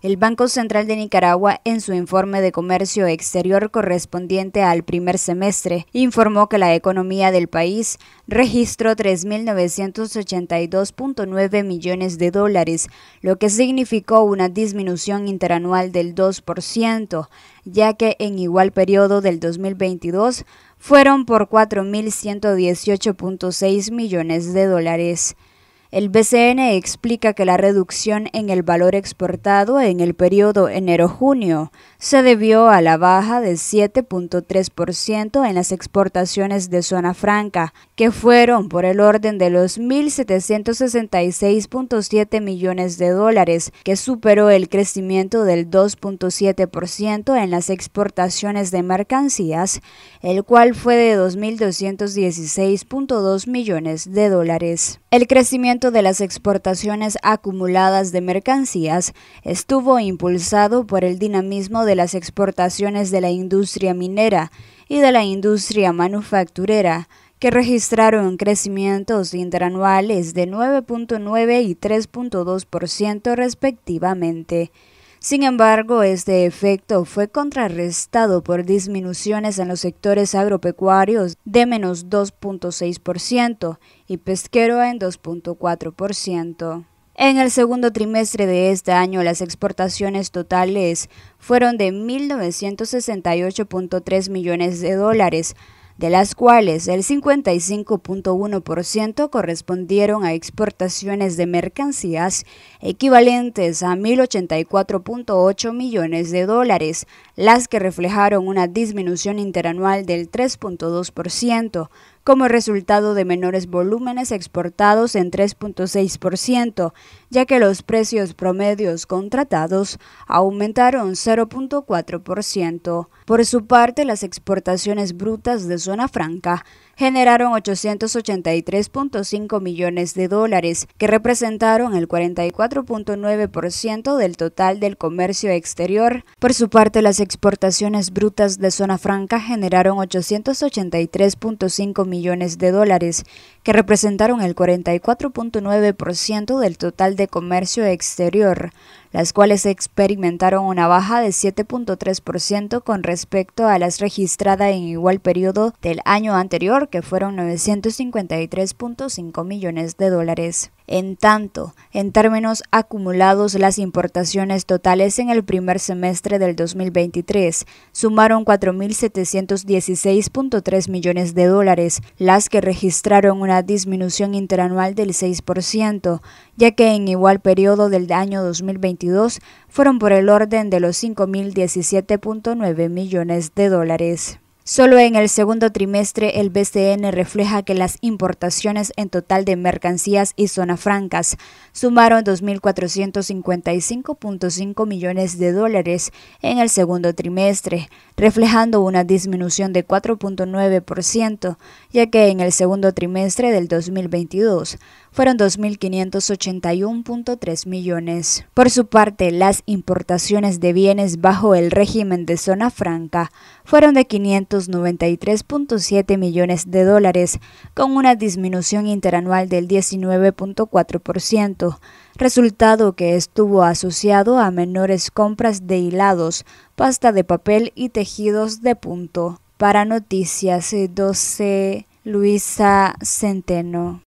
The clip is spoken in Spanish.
El Banco Central de Nicaragua, en su informe de comercio exterior correspondiente al primer semestre, informó que la economía del país registró 3.982.9 millones de dólares, lo que significó una disminución interanual del 2%, ya que en igual periodo del 2022 fueron por 4.118.6 millones de dólares. El BCN explica que la reducción en el valor exportado en el periodo enero-junio se debió a la baja del 7.3% en las exportaciones de zona franca, que fueron por el orden de los 1.766.7 millones de dólares, que superó el crecimiento del 2.7% en las exportaciones de mercancías, el cual fue de 2.216.2 millones de dólares. El crecimiento de las exportaciones acumuladas de mercancías estuvo impulsado por el dinamismo de las exportaciones de la industria minera y de la industria manufacturera, que registraron crecimientos interanuales de 9.9 y 3.2% respectivamente. Sin embargo, este efecto fue contrarrestado por disminuciones en los sectores agropecuarios de menos 2.6% y pesquero en 2.4%. En el segundo trimestre de este año, las exportaciones totales fueron de 1.968.3 millones de dólares, de las cuales el 55.1% correspondieron a exportaciones de mercancías equivalentes a 1.084.8 millones de dólares, las que reflejaron una disminución interanual del 3.2%, como resultado de menores volúmenes exportados en 3.6%, ya que los precios promedios contratados aumentaron 0.4%. Por su parte, las exportaciones brutas de zona franca generaron 883.5 millones de dólares, que representaron el 44.9% del total del comercio exterior. Por su parte, las exportaciones brutas de zona franca generaron 883.5 millones de dólares, que representaron el 44.9% del total de comercio exterior, las cuales experimentaron una baja de 7.3% con respecto a las registradas en igual periodo del año anterior, que fueron 953.5 millones de dólares. En tanto, en términos acumulados, las importaciones totales en el primer semestre del 2023 sumaron 4.716.3 millones de dólares, las que registraron una disminución interanual del 6%, ya que en igual periodo del año 2022 fueron por el orden de los 5.017.9 millones de dólares. Solo en el segundo trimestre el BCN refleja que las importaciones en total de mercancías y zonas francas sumaron 2.455.5 millones de dólares en el segundo trimestre, reflejando una disminución de 4.9%, ya que en el segundo trimestre del 2022 fueron 2.581.3 millones. Por su parte, las importaciones de bienes bajo el régimen de zona franca fueron de 593.7 millones de dólares, con una disminución interanual del 19.4%, resultado que estuvo asociado a menores compras de hilados, pasta de papel y tejidos de punto. Para Noticias 12, Luisa Centeno.